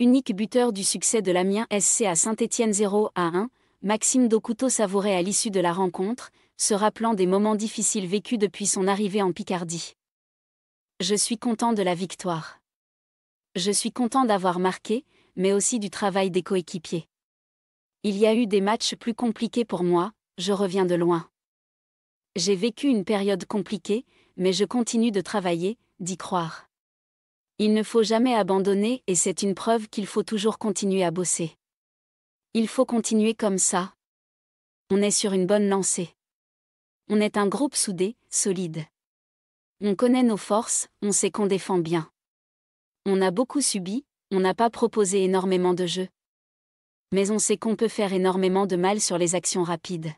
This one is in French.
Unique buteur du succès de l'Amiens SC à Saint-Étienne 0 à 1, Maxime d'aucouteau savourait à l'issue de la rencontre, se rappelant des moments difficiles vécus depuis son arrivée en Picardie. Je suis content de la victoire. Je suis content d'avoir marqué, mais aussi du travail des coéquipiers. Il y a eu des matchs plus compliqués pour moi, je reviens de loin. J'ai vécu une période compliquée, mais je continue de travailler, d'y croire. Il ne faut jamais abandonner et c'est une preuve qu'il faut toujours continuer à bosser. Il faut continuer comme ça. On est sur une bonne lancée. On est un groupe soudé, solide. On connaît nos forces, on sait qu'on défend bien. On a beaucoup subi, on n'a pas proposé énormément de jeux. Mais on sait qu'on peut faire énormément de mal sur les actions rapides.